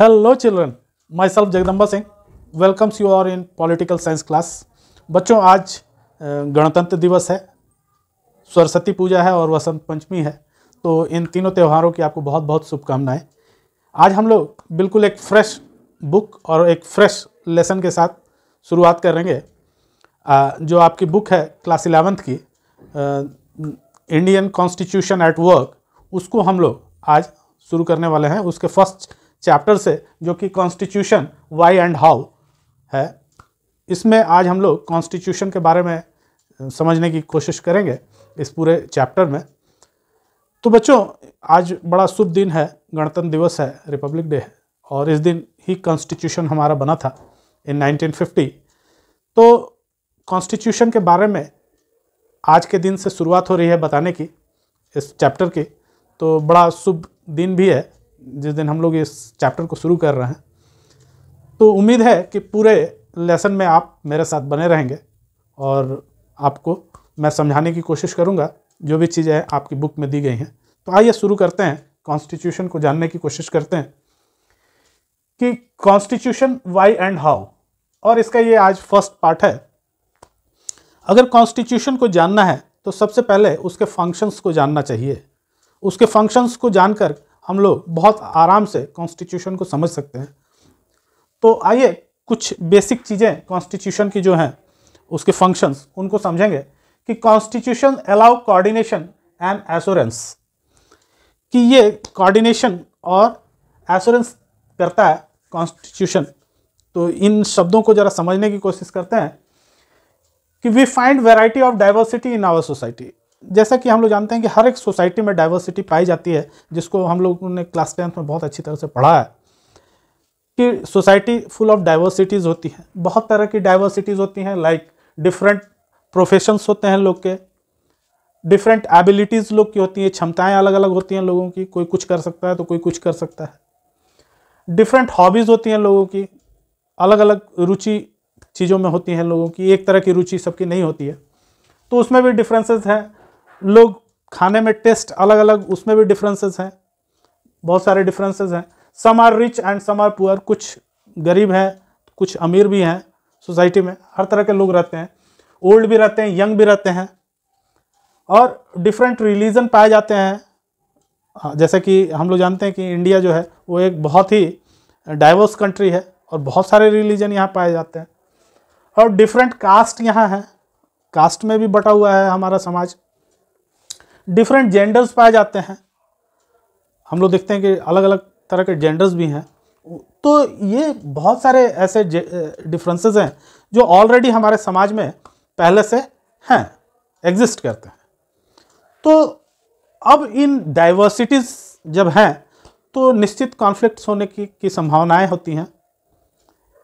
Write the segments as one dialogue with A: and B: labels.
A: Hello children myself Jagdamba Singh welcomes you are in political science class बच्चों आज गणतंत्र दिवस है सरस्वती पूजा है और वसंत पंचमी है तो इन तीनों त्योहारों की आपको बहुत बहुत शुभकामनाएं आज हम लोग बिल्कुल एक फ्रेश बुक और एक फ्रेश लेसन के साथ शुरुआत करेंगे जो आपकी बुक है क्लास इलेवेंथ की इंडियन कॉन्स्टिट्यूशन एट वर्क उसको हम लोग आज शुरू करने वाले हैं उसके फर्स्ट चैप्टर से जो कि कॉन्स्टिट्यूशन वाई एंड हाउ है इसमें आज हम लोग कॉन्स्टिट्यूशन के बारे में समझने की कोशिश करेंगे इस पूरे चैप्टर में तो बच्चों आज बड़ा शुभ दिन है गणतंत्र दिवस है रिपब्लिक डे है और इस दिन ही कॉन्स्टिट्यूशन हमारा बना था इन 1950 तो कॉन्स्टिट्यूशन के बारे में आज के दिन से शुरुआत हो रही है बताने की इस चैप्टर की तो बड़ा शुभ दिन भी है जिस दिन हम लोग इस चैप्टर को शुरू कर रहे हैं तो उम्मीद है कि पूरे लेसन में आप मेरे साथ बने रहेंगे और आपको मैं समझाने की कोशिश करूंगा जो भी चीज़ें आपकी बुक में दी गई हैं तो आइए शुरू करते हैं कॉन्स्टिट्यूशन को जानने की कोशिश करते हैं कि कॉन्स्टिट्यूशन वाई एंड हाउ और इसका ये आज फर्स्ट पार्ट है अगर कॉन्स्टिट्यूशन को जानना है तो सबसे पहले उसके फंक्शंस को जानना चाहिए उसके फंक्शंस को जानकर हम लोग बहुत आराम से कॉन्स्टिट्यूशन को समझ सकते हैं तो आइए कुछ बेसिक चीज़ें कॉन्स्टिट्यूशन की जो हैं उसके फंक्शंस उनको समझेंगे कि constitution allow coordination and assurance कि ये कोऑर्डिनेशन और एश्योरेंस करता है कॉन्स्टिट्यूशन तो इन शब्दों को ज़रा समझने की कोशिश करते हैं कि we find variety of diversity in our society जैसा कि हम लोग जानते हैं कि हर एक सोसाइटी में डाइवर्सिटी पाई जाती है जिसको हम लोगों ने क्लास टेंथ में बहुत अच्छी तरह से पढ़ा है कि सोसाइटी फुल ऑफ डाइवर्सिटीज़ होती है बहुत तरह की डाइवर्सिटीज़ होती हैं लाइक डिफरेंट प्रोफेशंस होते हैं लोग के डिफरेंट एबिलिटीज़ लोग की होती हैं क्षमताएँ अलग अलग होती हैं लोगों की कोई कुछ कर सकता है तो कोई कुछ कर सकता है डिफरेंट हॉबीज़ होती हैं लोगों की अलग अलग रुचि चीज़ों में होती हैं लोगों की एक तरह की रुचि सबकी नहीं होती है तो उसमें भी डिफरेंसेस हैं लोग खाने में टेस्ट अलग अलग उसमें भी डिफरेंसेस हैं बहुत सारे डिफरेंसेस हैं some are rich and some are poor कुछ गरीब हैं कुछ अमीर भी हैं सोसाइटी में हर तरह के लोग रहते हैं ओल्ड भी रहते हैं यंग भी रहते हैं और डिफरेंट रिलीजन पाए जाते हैं हाँ, जैसे कि हम लोग जानते हैं कि इंडिया जो है वो एक बहुत ही डाइवर्स कंट्री है और बहुत सारे रिलीजन यहाँ पाए जाते हैं और डिफरेंट कास्ट यहाँ हैं कास्ट में भी बटा हुआ है हमारा समाज डिफरेंट जेंडर्स पाए जाते हैं हम लोग देखते हैं कि अलग अलग तरह के जेंडर्स भी हैं तो ये बहुत सारे ऐसे डिफरेंसेस हैं जो ऑलरेडी हमारे समाज में पहले से हैं एग्जिस्ट करते हैं तो अब इन डाइवर्सिटीज़ जब हैं तो निश्चित कॉन्फ्लिक्ट होने की, की संभावनाएं होती हैं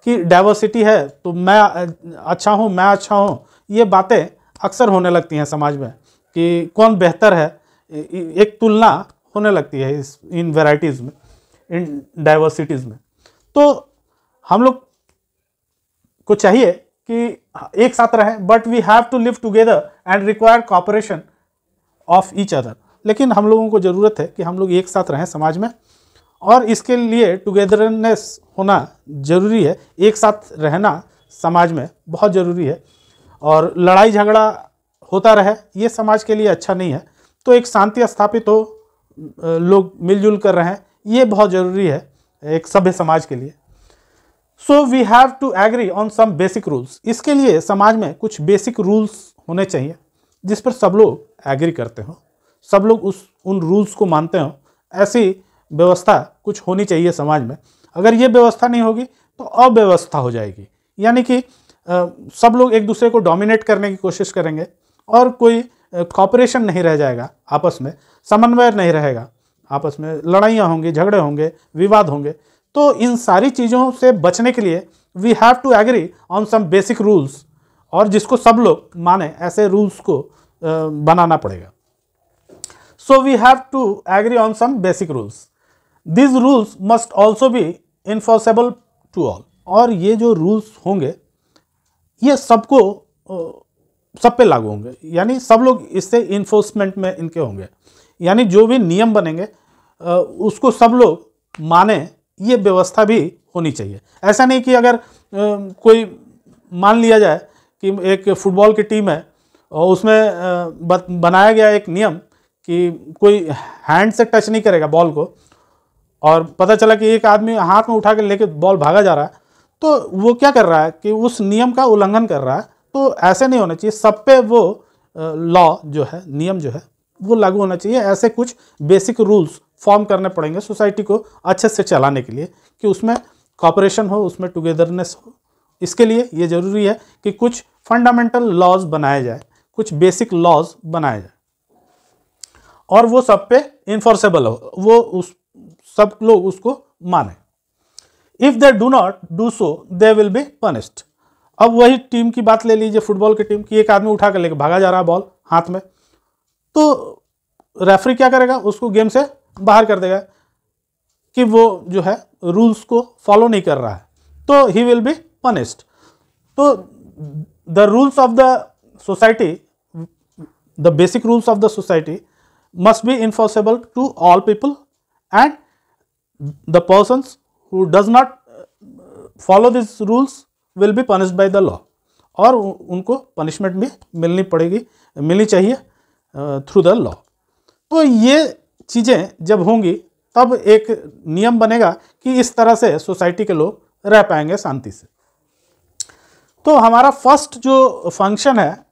A: कि डाइवर्सिटी है तो मैं अच्छा हूँ मैं अच्छा हूँ ये बातें अक्सर होने लगती हैं समाज में कि कौन बेहतर है एक तुलना होने लगती है इस इन वेराइटीज़ में इन डाइवर्सिटीज़ में तो हम लोग को चाहिए कि एक साथ रहें but we have to live together and require cooperation of each other लेकिन हम लोगों को ज़रूरत है कि हम लोग एक साथ रहें समाज में और इसके लिए टुगेदरनेस होना ज़रूरी है एक साथ रहना समाज में बहुत ज़रूरी है और लड़ाई झगड़ा होता रहे ये समाज के लिए अच्छा नहीं है तो एक शांति स्थापित हो लोग मिलजुल कर रहे हैं ये बहुत ज़रूरी है एक सभ्य समाज के लिए so we have to agree on some basic rules इसके लिए समाज में कुछ बेसिक रूल्स होने चाहिए जिस पर सब लोग एग्री करते हो सब लोग उस उन रूल्स को मानते हो ऐसी व्यवस्था कुछ होनी चाहिए समाज में अगर ये व्यवस्था नहीं होगी तो अव्यवस्था हो जाएगी यानी कि सब लोग एक दूसरे को डोमिनेट करने की कोशिश करेंगे और कोई कॉपरेशन नहीं रह जाएगा आपस में समन्वय नहीं रहेगा आपस में लड़ाइयाँ होंगी झगड़े होंगे विवाद होंगे तो इन सारी चीज़ों से बचने के लिए we have to agree on some basic rules और जिसको सब लोग माने ऐसे रूल्स को बनाना पड़ेगा so we have to agree on some basic rules these rules must also be enforceable to all और ये जो रूल्स होंगे ये सबको सब पे लागू होंगे यानी सब लोग इससे इन्फोर्समेंट में इनके होंगे यानी जो भी नियम बनेंगे उसको सब लोग माने ये व्यवस्था भी होनी चाहिए ऐसा नहीं कि अगर कोई मान लिया जाए कि एक फुटबॉल की टीम है और उसमें बनाया गया एक नियम कि कोई हैंड से टच नहीं करेगा बॉल को और पता चला कि एक आदमी हाथ में उठा कर लेके बॉल भागा जा रहा है तो वो क्या कर रहा है कि उस नियम का उल्लंघन कर रहा है तो ऐसे नहीं होना चाहिए सब पे वो लॉ जो है नियम जो है वो लागू होना चाहिए ऐसे कुछ बेसिक रूल्स फॉर्म करने पड़ेंगे सोसाइटी को अच्छे से चलाने के लिए कि उसमें कॉपरेशन हो उसमें टुगेदरनेस हो इसके लिए ये ज़रूरी है कि कुछ फंडामेंटल लॉज बनाए जाए कुछ बेसिक लॉज बनाए जाए और वो सब पे इन्फोर्सेबल हो वो उस सब लोग उसको माने if they do not do so they will be punished अब वही टीम की बात ले लीजिए फुटबॉल की टीम की एक आदमी उठा कर लेकर भागा जा रहा है बॉल हाथ में तो रेफरी क्या करेगा उसको गेम से बाहर कर देगा कि वो जो है रूल्स को फॉलो नहीं कर रहा है तो ही विल बी पनिस्ड तो the rules of the society the basic rules of the society must be enforceable to all people and the person who does not follow this rules will be punished by the law और उनको punishment भी मिलनी पड़ेगी मिलनी चाहिए through the law तो ये चीज़ें जब होंगी तब एक नियम बनेगा कि इस तरह से सोसाइटी के लोग रह पाएंगे शांति से तो हमारा फर्स्ट जो फंक्शन है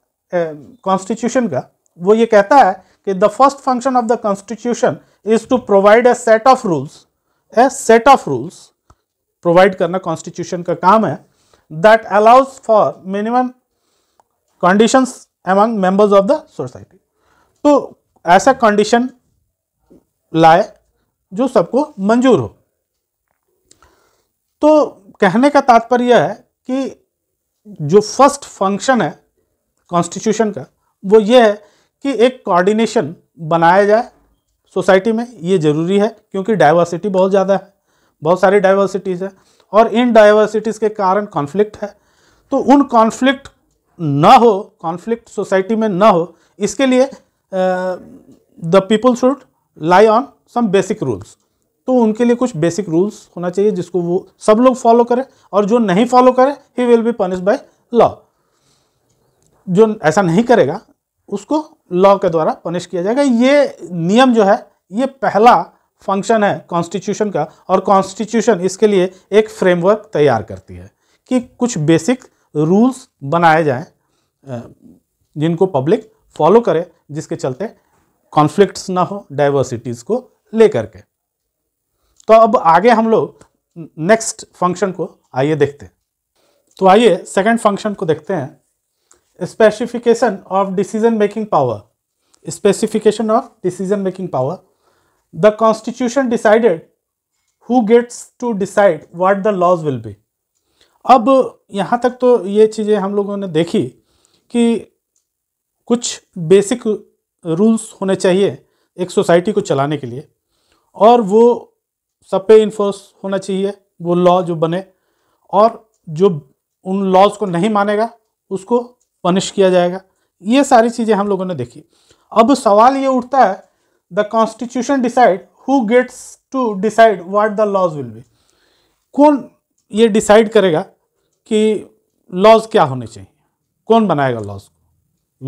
A: कॉन्स्टिट्यूशन का वो ये कहता है कि the first function of the constitution is to provide a set of rules a set of rules provide करना कॉन्स्टिट्यूशन का काम है that allows for minimum conditions among members of the society. तो ऐसा condition लाए जो सबको मंजूर हो तो कहने का तात्पर्य है कि जो फर्स्ट फंक्शन है कॉन्स्टिट्यूशन का वो ये है कि एक कोऑर्डिनेशन बनाया जाए सोसाइटी में ये ज़रूरी है क्योंकि डाइवर्सिटी बहुत ज़्यादा है बहुत सारी डाइवर्सिटीज़ है और इन डाइवर्सिटीज़ के कारण कॉन्फ्लिक्ट है तो उन कॉन्फ्लिक्ट ना हो कॉन्फ्लिक्ट सोसाइटी में ना हो इसके लिए the people should lie on some basic rules तो उनके लिए कुछ बेसिक रूल्स होना चाहिए जिसको वो सब लोग फॉलो करें और जो नहीं फॉलो करें he will be punish by law जो ऐसा नहीं करेगा उसको लॉ के द्वारा पनिश किया जाएगा ये नियम जो है ये पहला फंक्शन है कॉन्स्टिट्यूशन का और कॉन्स्टिट्यूशन इसके लिए एक फ्रेमवर्क तैयार करती है कि कुछ बेसिक रूल्स बनाए जाएं जिनको पब्लिक फॉलो करे जिसके चलते कॉन्फ्लिक्ट्स ना हो डाइवर्सिटीज़ को लेकर के तो अब आगे हम लोग नेक्स्ट फंक्शन को आइए देखते हैं तो आइए सेकंड फंक्शन को देखते हैं specification of decision making power specification of decision making power the constitution decided who gets to decide what the laws will be अब यहाँ तक तो ये चीज़ें हम लोगों ने देखी कि कुछ बेसिक रूल्स होने चाहिए एक सोसाइटी को चलाने के लिए और वो सब पे इन्फोर्स होना चाहिए वो लॉ जो बने और जो उन लॉज को नहीं मानेगा उसको पनिश किया जाएगा ये सारी चीज़ें हम लोगों ने देखी अब सवाल ये उठता है the constitution decide who gets to decide what the laws will be कौन ये डिसाइड करेगा कि लॉज क्या होने चाहिए कौन बनाएगा लॉज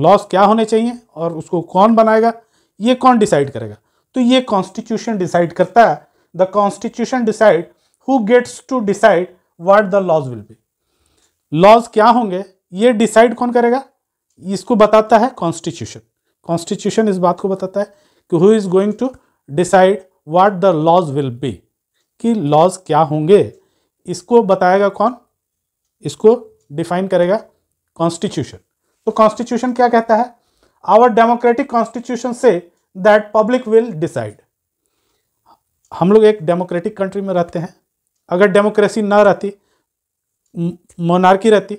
A: लॉज क्या होने चाहिए और उसको कौन बनाएगा ये कौन डिसाइड करेगा तो ये कॉन्स्टिट्यूशन डिसाइड करता है the constitution decide who gets to decide what the laws will be laws क्या होंगे ये डिसाइड कौन करेगा इसको बताता है कॉन्स्टिट्यूशन कॉन्स्टिट्यूशन इस बात को बताता है कि who is going to decide what the laws will be कि लॉज क्या होंगे इसको बताएगा कौन इसको डिफाइन करेगा कॉन्स्टिट्यूशन तो कॉन्स्टिट्यूशन क्या कहता है our democratic constitution says that public will decide हम लोग एक डेमोक्रेटिक कंट्री में रहते हैं अगर डेमोक्रेसी ना रहती मोनार्की रहती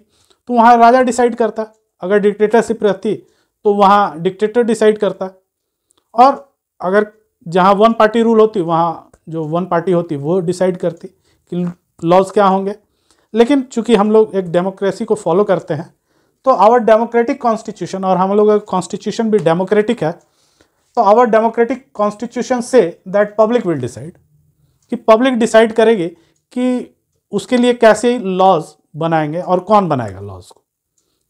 A: तो वहाँ राजा डिसाइड करता अगर डिक्टेटरशिप रहती तो वहाँ डिक्टेटर डिसाइड करता और अगर जहाँ वन पार्टी रूल होती वहाँ जो वन पार्टी होती वो डिसाइड करती कि लॉज क्या होंगे लेकिन चूंकि हम लोग एक डेमोक्रेसी को फॉलो करते हैं तो आवर डेमोक्रेटिक कॉन्स्टिट्यूशन और हम लोग का कॉन्स्टिट्यूशन भी डेमोक्रेटिक है तो our democratic constitution says that public will decide कि पब्लिक डिसाइड करेगी कि उसके लिए कैसे लॉज बनाएंगे और कौन बनाएगा लॉज को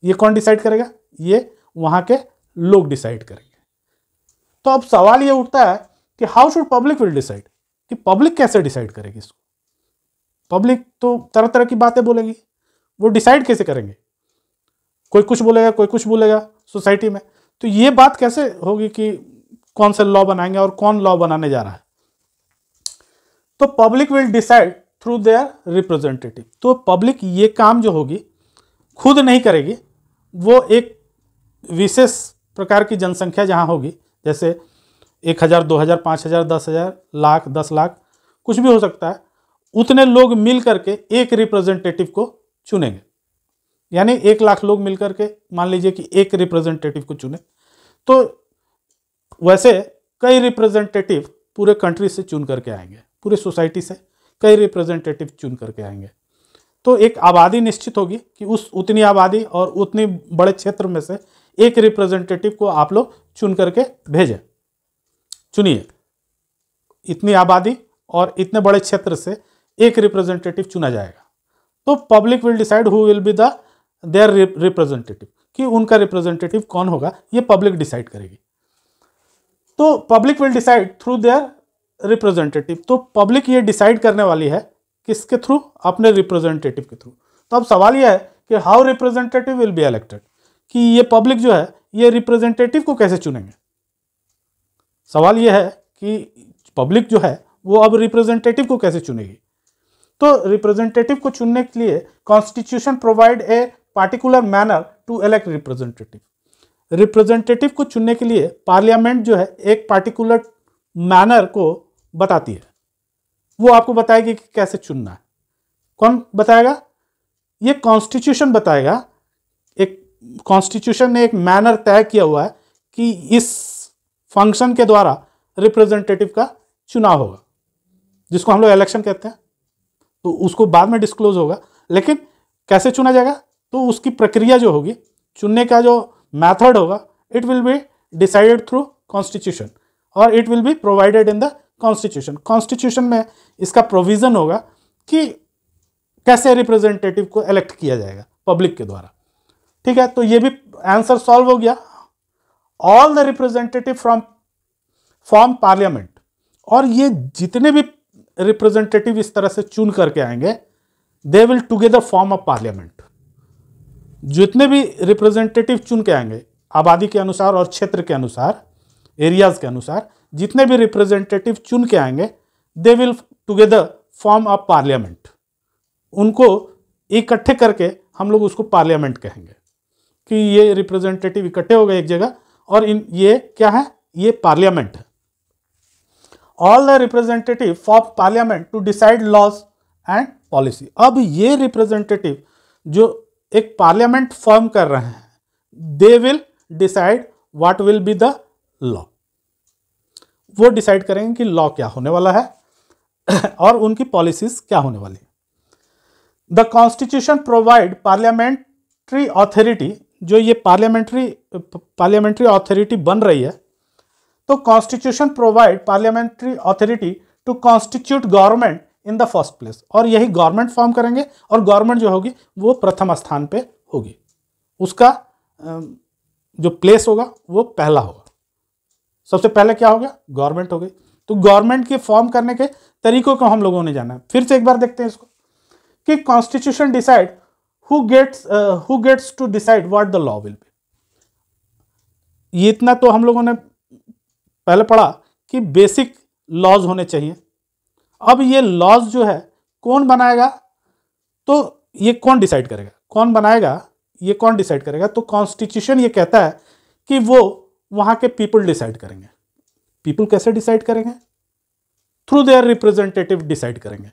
A: ये कौन डिसाइड करेगा ये वहाँ के लोग डिसाइड करेंगे तो अब सवाल ये उठता है कि how should public will decide कि पब्लिक कैसे डिसाइड करेगी इसको पब्लिक तो तरह तरह की बातें बोलेगी वो डिसाइड कैसे करेंगे कोई कुछ बोलेगा कोई कुछ बोलेगा सोसाइटी में तो ये बात कैसे होगी कि कौन से लॉ बनाएंगे और कौन लॉ बनाने जा रहा है तो public will decide through their representative तो पब्लिक ये काम जो होगी खुद नहीं करेगी वो एक विशेष प्रकार की जनसंख्या जहाँ होगी जैसे एक हज़ार दो हज़ार पाँच हज़ार दस हज़ार लाख दस लाख कुछ भी हो सकता है उतने लोग मिल करके एक रिप्रेजेंटेटिव को चुनेंगे यानी एक लाख लोग मिल के मान लीजिए कि एक रिप्रेजेंटेटिव को चुने तो वैसे कई रिप्रेजेंटेटिव पूरे कंट्री से चुन करके आएंगे पूरे सोसाइटी से कई रिप्रेजेंटेटिव चुन करके आएंगे तो एक आबादी निश्चित होगी कि उस उतनी आबादी और उतनी बड़े क्षेत्र में से एक रिप्रेजेंटेटिव को आप लोग चुन करके भेजें चुनिए इतनी आबादी और इतने बड़े क्षेत्र से एक रिप्रेजेंटेटिव चुना जाएगा तो public will decide who will be the their representative कि उनका रिप्रेजेंटेटिव कौन होगा ये पब्लिक डिसाइड करेगी तो public will decide through their representative तो पब्लिक ये डिसाइड करने वाली है किसके थ्रू अपने रिप्रेजेंटेटिव के थ्रू तो अब सवाल यह है कि how representative will be elected कि ये पब्लिक जो है ये रिप्रेजेंटेटिव को कैसे चुनेंगे सवाल ये है कि पब्लिक जो है वो अब रिप्रेजेंटेटिव को कैसे चुनेगी तो रिप्रेजेंटेटिव को चुनने के लिए constitution provide a particular manner to elect representative representative को चुनने के लिए पार्लियामेंट जो है एक पार्टिकुलर मैनर को बताती है वो आपको बताएगी कि कैसे चुनना है कौन बताएगा ये कॉन्स्टिट्यूशन बताएगा कॉन्स्टिट्यूशन ने एक मैनर तय किया हुआ है कि इस फंक्शन के द्वारा रिप्रेजेंटेटिव का चुनाव होगा जिसको हम लोग इलेक्शन कहते हैं तो उसको बाद में डिस्क्लोज होगा लेकिन कैसे चुना जाएगा तो उसकी प्रक्रिया जो होगी चुनने का जो मैथड होगा it will be decided through constitution और it will be provided in the constitution constitution में इसका प्रोविज़न होगा कि कैसे रिप्रेजेंटेटिव को इलेक्ट किया जाएगा पब्लिक के द्वारा ठीक है तो ये भी आंसर सॉल्व हो गया all the representative from form parliament और ये जितने भी रिप्रेजेंटेटिव इस तरह से चुन करके आएंगे they will together form a parliament जितने भी रिप्रेजेंटेटिव चुन के आएंगे आबादी के अनुसार और क्षेत्र के अनुसार एरियाज के अनुसार जितने भी रिप्रेजेंटेटिव चुन के आएंगे they will together form a parliament उनको इकट्ठे करके हम लोग उसको पार्लियामेंट कहेंगे कि ये रिप्रेजेंटेटिव इकट्ठे हो गए एक जगह और इन ये क्या है ये पार्लियामेंट है all the representative for parliament to decide laws and policy अब ये रिप्रेजेंटेटिव जो एक पार्लियामेंट फॉर्म कर रहे हैं they will decide what will be the law वो डिसाइड करेंगे कि लॉ क्या होने वाला है और उनकी पॉलिसीज क्या होने वाली है the constitution provide parliamentary authority जो ये पार्लियामेंट्री पार्लियामेंट्री ऑथोरिटी बन रही है तो constitution provide parliamentary authority to constitute government in the first place और यही गवर्नमेंट फॉर्म करेंगे और गवर्नमेंट जो होगी वो प्रथम स्थान पे होगी उसका जो प्लेस होगा वो पहला होगा सबसे पहले क्या होगा गवर्नमेंट हो गई तो गवर्नमेंट के फॉर्म करने के तरीकों को हम लोगों ने जाना है फिर से एक बार देखते हैं इसको कि constitution decide who gets uh, who gets to decide what the law will ये इतना तो हम लोगों ने पहले पढ़ा कि बेसिक लॉज होने चाहिए अब ये लॉज जो है कौन बनाएगा तो ये कौन डिसाइड करेगा कौन बनाएगा ये कौन डिसाइड करेगा तो कॉन्स्टिट्यूशन ये कहता है कि वो वहाँ के पीपल डिसाइड करेंगे पीपल कैसे डिसाइड करेंगे थ्रू देयर रिप्रेजेंटेटिव डिसाइड करेंगे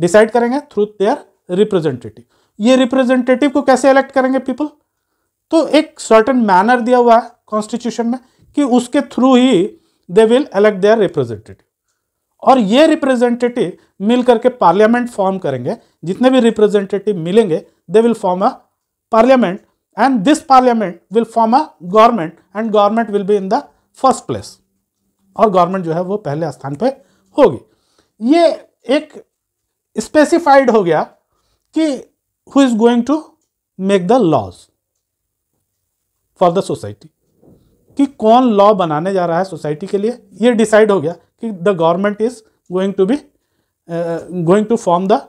A: डिसाइड करेंगे थ्रू देयर रिप्रेजेंटेटिव ये रिप्रेजेंटेटिव को कैसे इलेक्ट करेंगे पीपल तो एक सर्टन मैनर दिया हुआ है कॉन्स्टिट्यूशन में कि उसके थ्रू ही they will elect their representative और ये रिप्रेजेंटेटिव मिल करके पार्लियामेंट फॉर्म करेंगे जितने भी रिप्रेजेंटेटिव मिलेंगे they will form a parliament and this parliament will form a government and government will be in the first place और गवर्नमेंट जो है वो पहले स्थान पे होगी ये एक स्पेसिफाइड हो गया कि who is going to make the laws for the society कि कौन लॉ बनाने जा रहा है सोसाइटी के लिए ये डिसाइड हो गया कि the government is going to be going to form the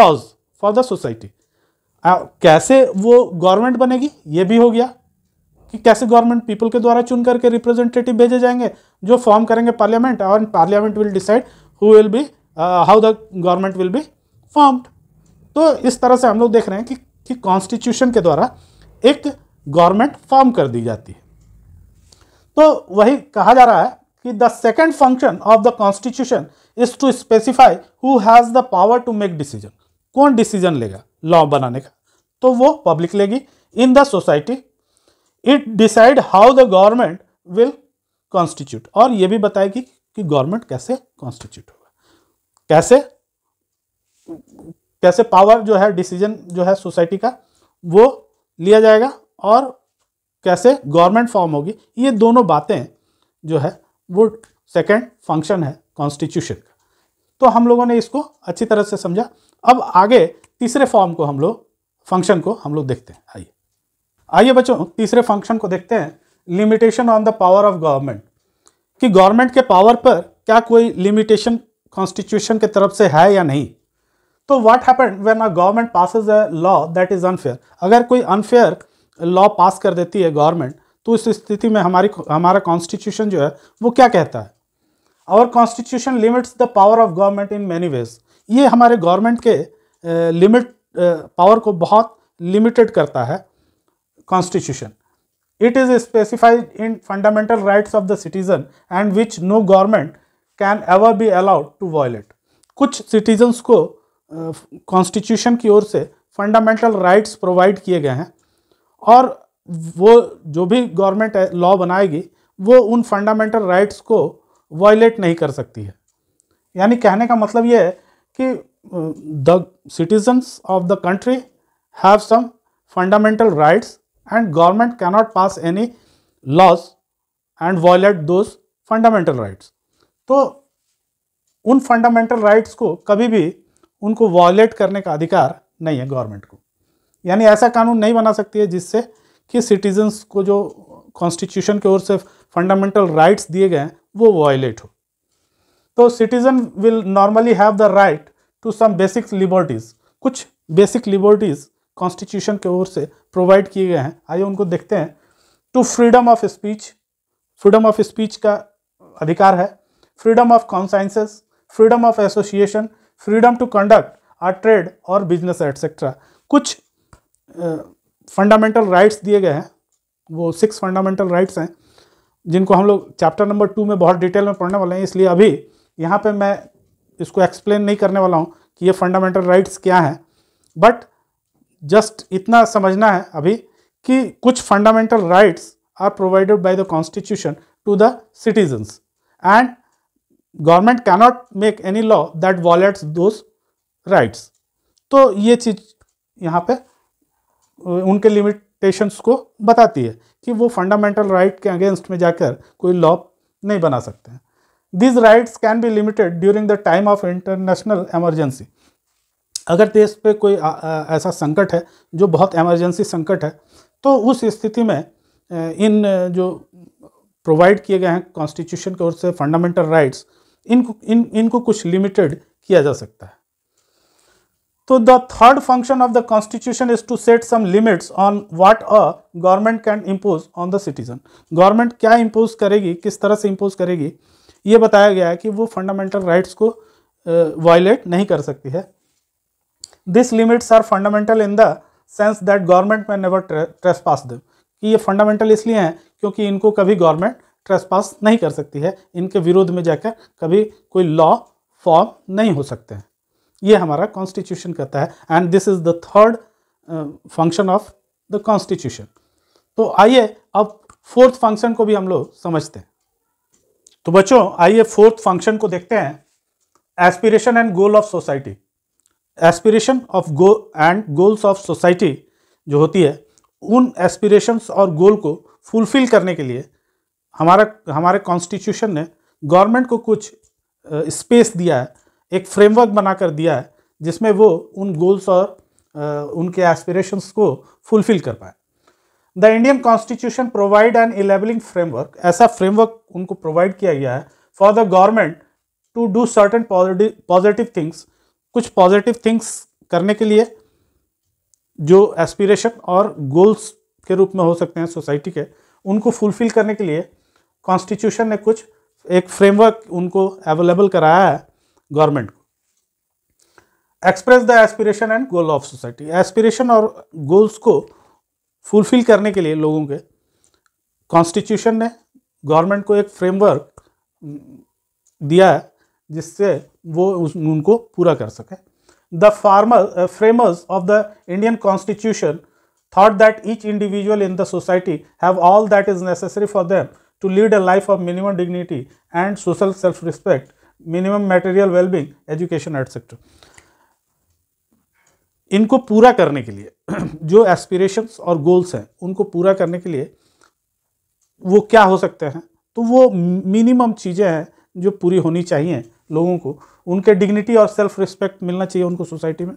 A: laws for the society कैसे वो गवर्नमेंट बनेगी ये भी हो गया कि कैसे गवर्नमेंट पीपल के द्वारा चुन करके रिप्रेजेंटेटिव भेजे जाएंगे जो फॉर्म करेंगे पार्लियामेंट और parliament will decide who will be how the government will be formed तो इस तरह से हम लोग देख रहे हैं कि कि कॉन्स्टिट्यूशन के द्वारा एक गवर्नमेंट फॉर्म कर दी जाती है तो वही कहा जा रहा है कि the second function of the constitution is to specify who has the power to make decision कौन डिसीजन लेगा लॉ बनाने का तो वो पब्लिक लेगी in the society it decide how the government will constitute और ये भी बताएगी कि गवर्नमेंट कैसे कॉन्स्टिट्यूट होगा कैसे कैसे पावर जो है डिसीजन जो है सोसाइटी का वो लिया जाएगा और कैसे गवर्नमेंट फॉर्म होगी ये दोनों बातें जो है वो सेकंड फंक्शन है कॉन्स्टिट्यूशन का तो हम लोगों ने इसको अच्छी तरह से समझा अब आगे तीसरे फॉर्म को हम लोग फंक्शन को हम लोग देखते हैं आइए आइए बच्चों तीसरे फंक्शन को देखते हैं limitation on the power of government कि गवर्नमेंट के पावर पर क्या कोई लिमिटेशन कॉन्स्टिट्यूशन के तरफ से है या नहीं तो what happen when a government passes a law that is unfair अगर कोई अनफेयर लॉ पास कर देती है गवर्नमेंट तो उस स्थिति में हमारी हमारा कॉन्स्टिट्यूशन जो है वो क्या कहता है our constitution limits the power of government in many ways ये हमारे गवर्नमेंट के लिमिट पावर को बहुत लिमिटेड करता है constitution it is specified in fundamental rights of the citizen and which no government can ever be allowed to violate कुछ citizens को constitution की ओर से फंडामेंटल राइट्स प्रोवाइड किए गए हैं और वो जो भी गवर्नमेंट लॉ बनाएगी वो उन फंडामेंटल राइट्स को वायलेट नहीं कर सकती है यानी कहने का मतलब ये है कि the citizens of the country have some fundamental rights and government cannot pass any laws and violate those fundamental rights तो उन फंडामेंटल राइट्स को कभी भी उनको वॉयलेट करने का अधिकार नहीं है गवर्नमेंट को यानी ऐसा कानून नहीं बना सकती है जिससे कि सिटीजन्स को जो कॉन्स्टिट्यूशन की ओर से फंडामेंटल राइट्स दिए गए हैं वो वॉयलेट हो तो citizen will normally have the right to some basic liberties कुछ बेसिक लिबर्टीज़ कॉन्स्टिट्यूशन की ओर से प्रोवाइड किए गए हैं आइए उनको देखते हैं to freedom of speech freedom of speech का अधिकार है freedom of conscience freedom of association freedom to conduct a trade और बिजनेस एटसेट्रा कुछ फंडामेंटल राइट्स दिए गए हैं वो सिक्स फंडामेंटल राइट्स हैं जिनको हम लोग चैप्टर नंबर टू में बहुत डिटेल में पढ़ने वाले हैं इसलिए अभी यहाँ पे मैं इसको एक्सप्लेन नहीं करने वाला हूँ कि ये फंडामेंटल राइट्स क्या हैं बट जस्ट इतना समझना है अभी कि कुछ fundamental rights are provided by the constitution to the citizens and government cannot make any law that violates those rights तो ये चीज़ यहाँ पे उनके लिमिटेशंस को बताती है कि वो फंडामेंटल राइट right के अगेंस्ट में जाकर कोई लॉ नहीं बना सकते हैं these rights can be limited during the time of international emergency अगर देश पे कोई आ, आ, ऐसा संकट है जो बहुत एमरजेंसी संकट है तो उस स्थिति में इन जो प्रोवाइड किए गए हैं कॉन्स्टिट्यूशन की ओर से फंडामेंटल राइट्स इनको इन इनको कुछ लिमिटेड किया जा सकता है तो the third function of the constitution is to set some limits on what a government can impose on the citizen government क्या इम्पोज करेगी किस तरह से इम्पोज करेगी ये बताया गया है कि वो फंडामेंटल राइट्स को वायलेट नहीं कर सकती है this limits are fundamental in the sense that government man never trespass them कि ये फंडामेंटल इसलिए हैं क्योंकि इनको कभी गवर्नमेंट ट्रेसपास नहीं कर सकती है इनके विरोध में जाकर कभी कोई लॉ फॉर्म नहीं हो सकते हैं ये हमारा कॉन्स्टिट्यूशन कहता है and this is the third function of the constitution तो आइए अब फोर्थ फंक्शन को भी हम लोग समझते हैं तो बच्चों आइए फोर्थ फंक्शन को देखते हैं aspiration and goal of society aspiration of go and goals of society जो होती है उन एस्पिरेशंस और गोल को फुलफिल करने के लिए हमारा हमारे कॉन्स्टिट्यूशन ने गवर्नमेंट को कुछ स्पेस दिया है एक फ्रेमवर्क बना कर दिया है जिसमें वो उन गोल्स और उनके एस्पिरेशंस को फुलफिल कर पाए the Indian constitution provide an enabling framework ऐसा फ्रेमवर्क उनको प्रोवाइड किया गया है for the government to do certain positive things कुछ पॉजिटिव थिंग्स करने के लिए जो एस्पिरेशन और गोल्स के रूप में हो सकते हैं सोसाइटी के उनको फुलफिल करने के लिए कॉन्स्टिट्यूशन ने कुछ एक फ्रेमवर्क उनको अवेलेबल कराया है गवर्नमेंट को express the aspiration and goal of society aspiration और गोल्स को फुलफिल करने के लिए लोगों के कॉन्स्टिट्यूशन ने गवर्नमेंट को एक फ्रेमवर्क दिया है जिससे वो उनको पूरा कर सके the farmer framers of the Indian constitution thought that each individual in the society have all that is necessary for them to lead a life of minimum dignity and social self-respect, minimum material well-being, education etc. इनको पूरा करने के लिए जो aspirations और goals हैं उनको पूरा करने के लिए वो क्या हो सकते हैं तो वो मिनिमम चीज़ें हैं जो पूरी होनी चाहिए लोगों को उनके डिग्निटी और सेल्फ रिस्पेक्ट मिलना चाहिए उनको सोसाइटी में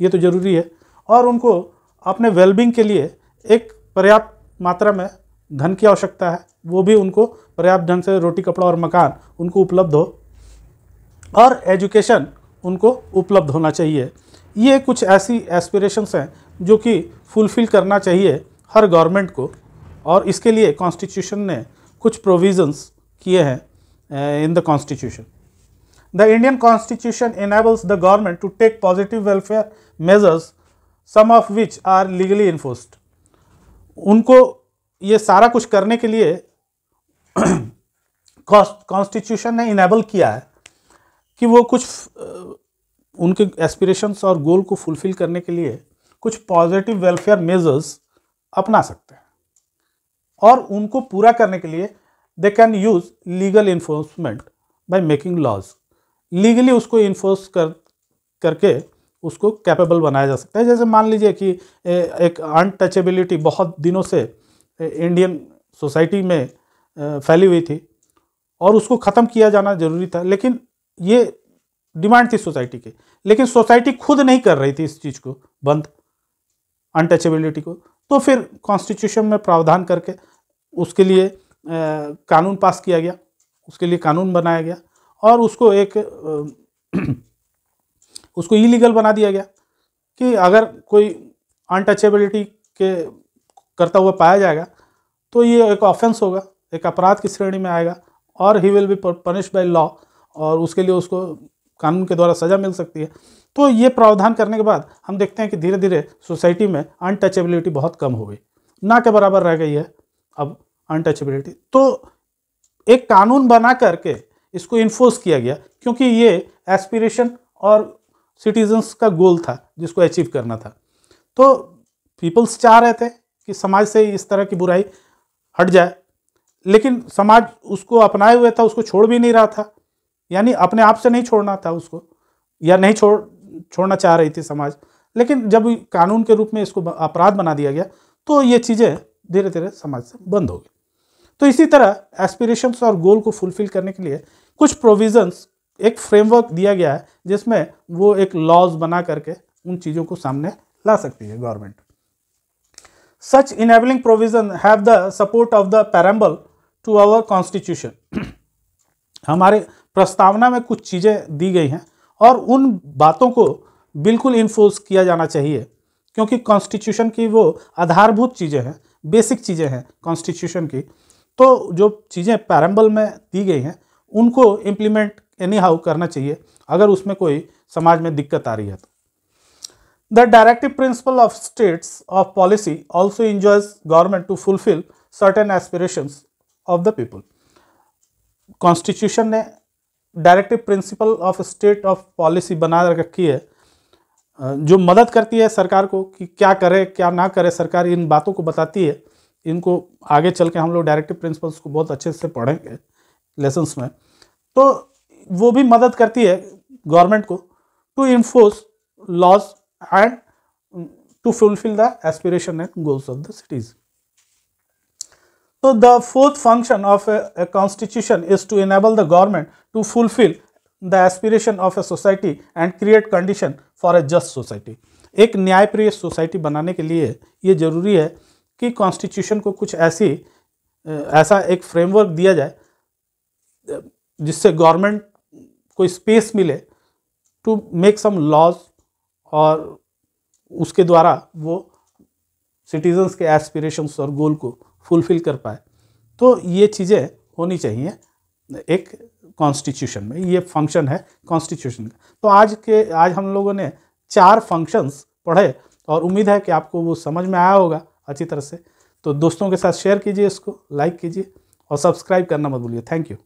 A: ये तो ज़रूरी है और उनको अपने वेलबींग के लिए एक पर्याप्त मात्रा में धन की आवश्यकता है वो भी उनको पर्याप्त ढंग से रोटी कपड़ा और मकान उनको उपलब्ध हो और एजुकेशन उनको उपलब्ध होना चाहिए ये कुछ ऐसी एस्पिरेशंस हैं जो कि फुलफ़िल करना चाहिए हर गवर्नमेंट को और इसके लिए कॉन्स्टिट्यूशन ने कुछ प्रोविजंस किए हैं in the constitution the Indian constitution enables the government to take positive welfare measures some of which are legally enforced उनको ये सारा कुछ करने के लिए कॉन्स्टिट्यूशन ने इनेबल किया है कि वो कुछ उनके एस्पिरेशंस और गोल को फुलफिल करने के लिए कुछ पॉजिटिव वेलफेयर मेजर्स अपना सकते हैं और उनको पूरा करने के लिए they can use legal enforcement by making laws legally उसको इन्फोर्स कर करके उसको कैपेबल बनाया जा सकता है जैसे मान लीजिए कि ए, एक अनटचेबिलिटी बहुत दिनों से इंडियन सोसाइटी में फैली हुई थी और उसको ख़त्म किया जाना जरूरी था लेकिन ये डिमांड थी सोसाइटी के लेकिन सोसाइटी खुद नहीं कर रही थी इस चीज़ को बंद अनटचेबिलिटी को तो फिर कॉन्स्टिट्यूशन में प्रावधान करके उसके लिए आ, कानून पास किया गया उसके लिए कानून बनाया गया और उसको एक आ, उसको इलीगल बना दिया गया कि अगर कोई अनटचेबिलिटी के करता हुआ पाया जाएगा तो ये एक ऑफेंस होगा एक अपराध की श्रेणी में आएगा और he will be punish by law और उसके लिए उसको कानून के द्वारा सज़ा मिल सकती है तो ये प्रावधान करने के बाद हम देखते हैं कि धीरे धीरे सोसाइटी में अनटचेबिलिटी बहुत कम हो गई ना के बराबर रह गई है अब अनटचेबिलिटी तो एक कानून बना करके इसको इन्फोर्स किया गया क्योंकि ये एस्पिरेशन और सिटीजन्स का गोल था जिसको अचीव करना था तो पीपल्स चाह रहे थे कि समाज से इस तरह की बुराई हट जाए लेकिन समाज उसको अपनाए हुए था उसको छोड़ भी नहीं रहा था यानी अपने आप से नहीं छोड़ना था उसको या नहीं छोड़ छोड़ना चाह रही थी समाज लेकिन जब कानून के रूप में इसको अपराध बना दिया गया तो ये चीज़ें धीरे धीरे समाज से बंद हो गई तो इसी तरह एस्पिरेशंस और गोल को फुलफिल करने के लिए कुछ प्रोविजंस एक फ्रेमवर्क दिया गया है जिसमें वो एक लॉज बना करके उन चीज़ों को सामने ला सकती है government Such enabling provision have the support of the preamble to our constitution. हमारे प्रस्तावना में कुछ चीज़ें दी गई हैं और उन बातों को बिल्कुल इन्फोर्स किया जाना चाहिए क्योंकि कॉन्स्टिट्यूशन की वो आधारभूत चीज़ें हैं बेसिक चीज़ें हैं कॉन्स्टिट्यूशन की तो जो चीज़ें पैरम्बल में दी गई हैं उनको इम्प्लीमेंट एनी हाउ करना चाहिए अगर उसमें कोई समाज में दिक्कत आ रही है तो the directive principle of states of policy also enjoins government to fulfil certain aspirations of the people constitution ने directive principle of state of policy बना रखी है जो मदद करती है सरकार को कि क्या करे क्या ना करे सरकार इन बातों को बताती है इनको आगे चल के हम लोग डायरेक्टिव प्रिंसिपल्स को बहुत अच्छे से पढ़ेंगे लेसन्स में तो वो भी मदद करती है गवर्नमेंट को to enforce laws and to fulfill the aspiration and goals of the cities. So, the fourth function of a, a, constitution is to enable the government to fulfill the aspiration of a society and create condition for a just society. एक न्यायप्रिय society बनाने के लिए ये जरूरी है कि constitution को कुछ ऐसी ऐसा एक फ्रेमवर्क दिया जाए जिससे गवर्नमेंट को स्पेस मिले टू मेक सम लॉज और उसके द्वारा वो सिटीजन्स के एस्पिरेशंस और गोल को फुलफिल कर पाए तो ये चीज़ें होनी चाहिए एक कॉन्स्टिट्यूशन में ये फंक्शन है कॉन्स्टिट्यूशन का तो आज के आज हम लोगों ने चार फंक्शंस पढ़े और उम्मीद है कि आपको वो समझ में आया होगा अच्छी तरह से तो दोस्तों के साथ शेयर कीजिए इसको लाइक कीजिए और सब्सक्राइब करना मत भूलिए थैंक यू